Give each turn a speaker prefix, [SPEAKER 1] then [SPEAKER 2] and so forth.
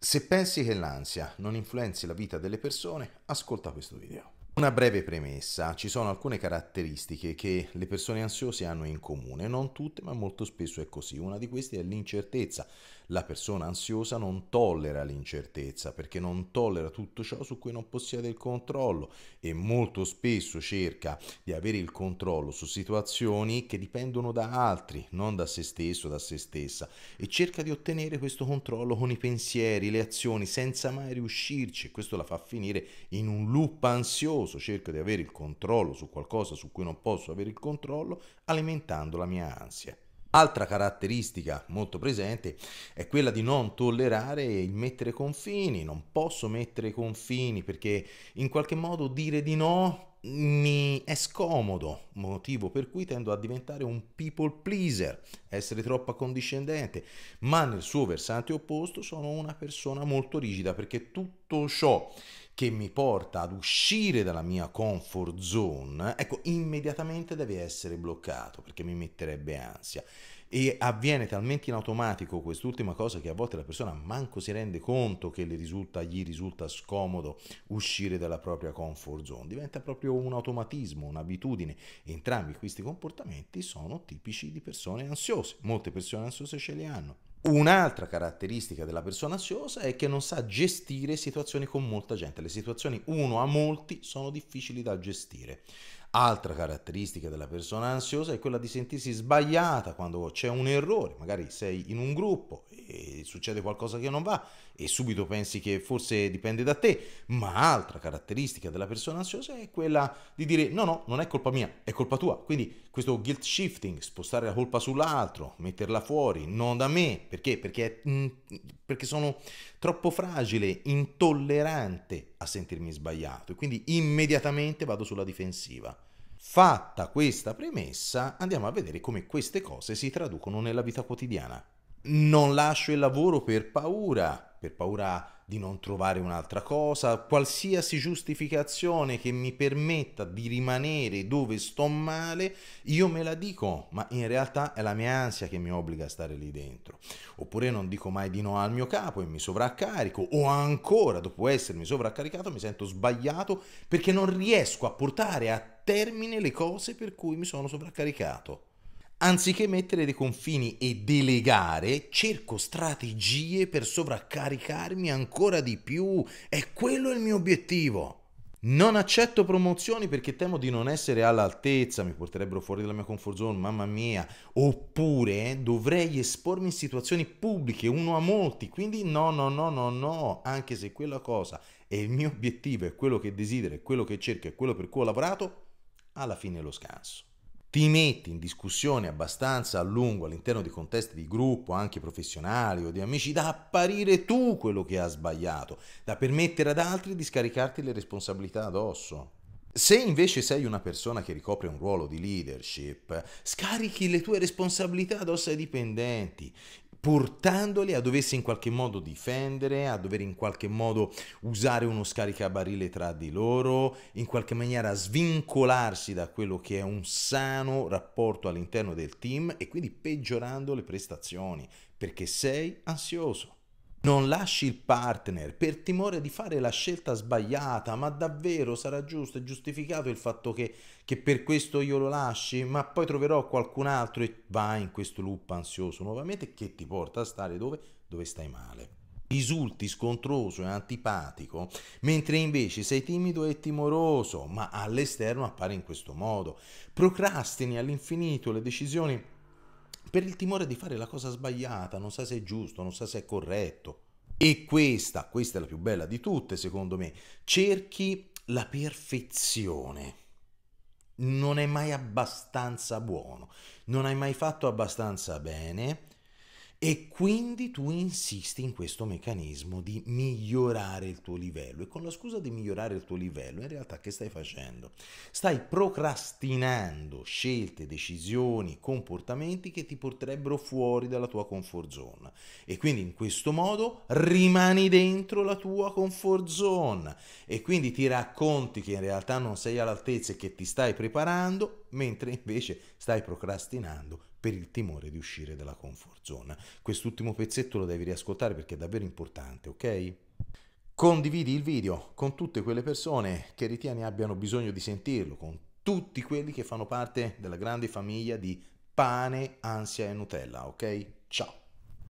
[SPEAKER 1] Se pensi che l'ansia non influenzi la vita delle persone, ascolta questo video. Una breve premessa, ci sono alcune caratteristiche che le persone ansiose hanno in comune, non tutte ma molto spesso è così, una di queste è l'incertezza, la persona ansiosa non tollera l'incertezza perché non tollera tutto ciò su cui non possiede il controllo e molto spesso cerca di avere il controllo su situazioni che dipendono da altri, non da se stesso, da se stessa e cerca di ottenere questo controllo con i pensieri, le azioni, senza mai riuscirci, e questo la fa finire in un loop ansioso nervoso cerco di avere il controllo su qualcosa su cui non posso avere il controllo, alimentando la mia ansia. Altra caratteristica molto presente è quella di non tollerare il mettere confini, non posso mettere confini perché in qualche modo dire di no mi è scomodo, motivo per cui tendo a diventare un people pleaser, essere troppo accondiscendente, ma nel suo versante opposto sono una persona molto rigida perché tutto ciò che mi porta ad uscire dalla mia comfort zone, ecco, immediatamente deve essere bloccato perché mi metterebbe ansia. E avviene talmente in automatico quest'ultima cosa che a volte la persona manco si rende conto che risulta, gli risulta scomodo uscire dalla propria comfort zone. Diventa proprio un automatismo, un'abitudine. Entrambi questi comportamenti sono tipici di persone ansiose. Molte persone ansiose ce li hanno. Un'altra caratteristica della persona ansiosa è che non sa gestire situazioni con molta gente. Le situazioni uno a molti sono difficili da gestire. Altra caratteristica della persona ansiosa è quella di sentirsi sbagliata quando c'è un errore, magari sei in un gruppo succede qualcosa che non va e subito pensi che forse dipende da te, ma altra caratteristica della persona ansiosa è quella di dire no, no, non è colpa mia, è colpa tua. Quindi questo guilt shifting, spostare la colpa sull'altro, metterla fuori, non da me, perché? Perché, mm, perché sono troppo fragile, intollerante a sentirmi sbagliato e quindi immediatamente vado sulla difensiva. Fatta questa premessa, andiamo a vedere come queste cose si traducono nella vita quotidiana non lascio il lavoro per paura, per paura di non trovare un'altra cosa, qualsiasi giustificazione che mi permetta di rimanere dove sto male, io me la dico, ma in realtà è la mia ansia che mi obbliga a stare lì dentro. Oppure non dico mai di no al mio capo e mi sovraccarico, o ancora dopo essermi sovraccaricato mi sento sbagliato perché non riesco a portare a termine le cose per cui mi sono sovraccaricato. Anziché mettere dei confini e delegare, cerco strategie per sovraccaricarmi ancora di più. È quello il mio obiettivo. Non accetto promozioni perché temo di non essere all'altezza, mi porterebbero fuori dalla mia comfort zone, mamma mia. Oppure dovrei espormi in situazioni pubbliche, uno a molti, quindi no, no, no, no, no, anche se quella cosa è il mio obiettivo, è quello che desidero, è quello che cerco, è quello per cui ho lavorato, alla fine lo scanso ti metti in discussione abbastanza a lungo all'interno di contesti di gruppo, anche professionali o di amici, da apparire tu quello che ha sbagliato, da permettere ad altri di scaricarti le responsabilità addosso. Se invece sei una persona che ricopre un ruolo di leadership, scarichi le tue responsabilità addosso ai dipendenti portandoli a doversi in qualche modo difendere, a dover in qualche modo usare uno scaricabarile tra di loro, in qualche maniera svincolarsi da quello che è un sano rapporto all'interno del team e quindi peggiorando le prestazioni, perché sei ansioso. Non lasci il partner per timore di fare la scelta sbagliata, ma davvero sarà giusto e giustificato il fatto che, che, per questo io lo lasci, ma poi troverò qualcun altro e vai in questo loop ansioso nuovamente che ti porta a stare dove, dove stai male. Risulti scontroso e antipatico, mentre invece sei timido e timoroso, ma all'esterno appare in questo modo. Procrastini all'infinito le decisioni per il timore di fare la cosa sbagliata, non sa se è giusto, non sa se è corretto. E questa, questa è la più bella di tutte, secondo me. Cerchi la perfezione. Non è mai abbastanza buono, non hai mai fatto abbastanza bene, e quindi tu insisti in questo meccanismo di migliorare il tuo livello e con la scusa di migliorare il tuo livello in realtà che stai facendo? Stai procrastinando scelte, decisioni, comportamenti che ti porterebbero fuori dalla tua comfort zone e quindi in questo modo rimani dentro la tua comfort zone e quindi ti racconti che in realtà non sei all'altezza e che ti stai preparando mentre invece stai procrastinando per il timore di uscire dalla comfort zone. Quest'ultimo pezzetto lo devi riascoltare perché è davvero importante, ok? Condividi il video con tutte quelle persone che ritieni abbiano bisogno di sentirlo, con tutti quelli che fanno parte della grande famiglia di pane, ansia e Nutella, ok? Ciao!